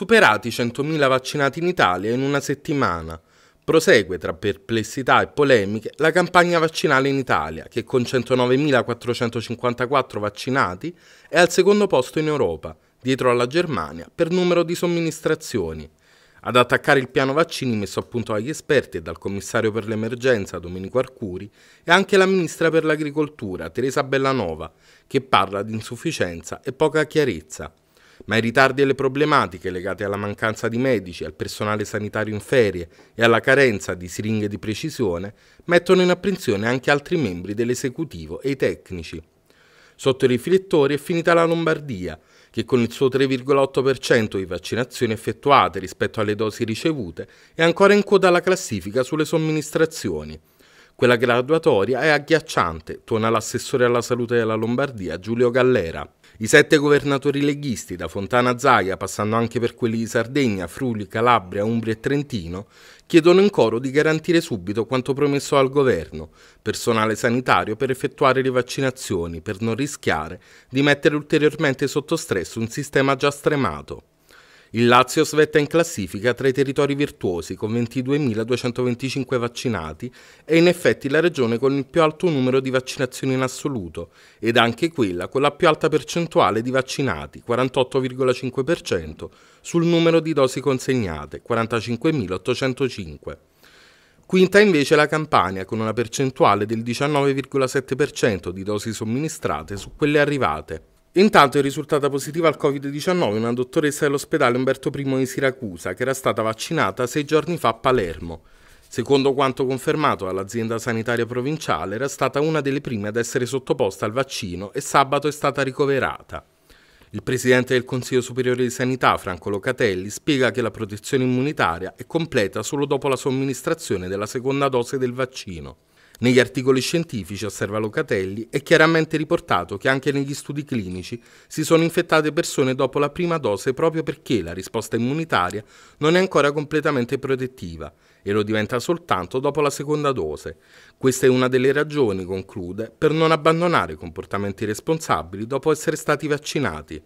Superati 100.000 vaccinati in Italia in una settimana. Prosegue tra perplessità e polemiche la campagna vaccinale in Italia, che con 109.454 vaccinati è al secondo posto in Europa, dietro alla Germania per numero di somministrazioni. Ad attaccare il piano vaccini messo a punto dagli esperti e dal commissario per l'emergenza Domenico Arcuri e anche la ministra per l'agricoltura Teresa Bellanova, che parla di insufficienza e poca chiarezza ma i ritardi e le problematiche legate alla mancanza di medici, al personale sanitario in ferie e alla carenza di siringhe di precisione mettono in apprensione anche altri membri dell'esecutivo e i tecnici. Sotto i riflettori è finita la Lombardia, che con il suo 3,8% di vaccinazioni effettuate rispetto alle dosi ricevute è ancora in coda alla classifica sulle somministrazioni. Quella graduatoria è agghiacciante, tuona l'assessore alla salute della Lombardia Giulio Gallera. I sette governatori leghisti, da Fontana Zaia, passando anche per quelli di Sardegna, Friuli, Calabria, Umbria e Trentino, chiedono in coro di garantire subito quanto promesso al governo, personale sanitario per effettuare le vaccinazioni, per non rischiare di mettere ulteriormente sotto stress un sistema già stremato. Il Lazio svetta in classifica tra i territori virtuosi con 22.225 vaccinati e in effetti la regione con il più alto numero di vaccinazioni in assoluto ed anche quella con la più alta percentuale di vaccinati, 48,5%, sul numero di dosi consegnate, 45.805. Quinta invece la Campania con una percentuale del 19,7% di dosi somministrate su quelle arrivate. Intanto è risultata positiva al Covid-19 una dottoressa dell'ospedale Umberto I di Siracusa che era stata vaccinata sei giorni fa a Palermo. Secondo quanto confermato dall'azienda sanitaria provinciale era stata una delle prime ad essere sottoposta al vaccino e sabato è stata ricoverata. Il presidente del Consiglio Superiore di Sanità, Franco Locatelli, spiega che la protezione immunitaria è completa solo dopo la somministrazione della seconda dose del vaccino. Negli articoli scientifici, osserva Locatelli, è chiaramente riportato che anche negli studi clinici si sono infettate persone dopo la prima dose proprio perché la risposta immunitaria non è ancora completamente protettiva e lo diventa soltanto dopo la seconda dose. Questa è una delle ragioni, conclude, per non abbandonare comportamenti responsabili dopo essere stati vaccinati.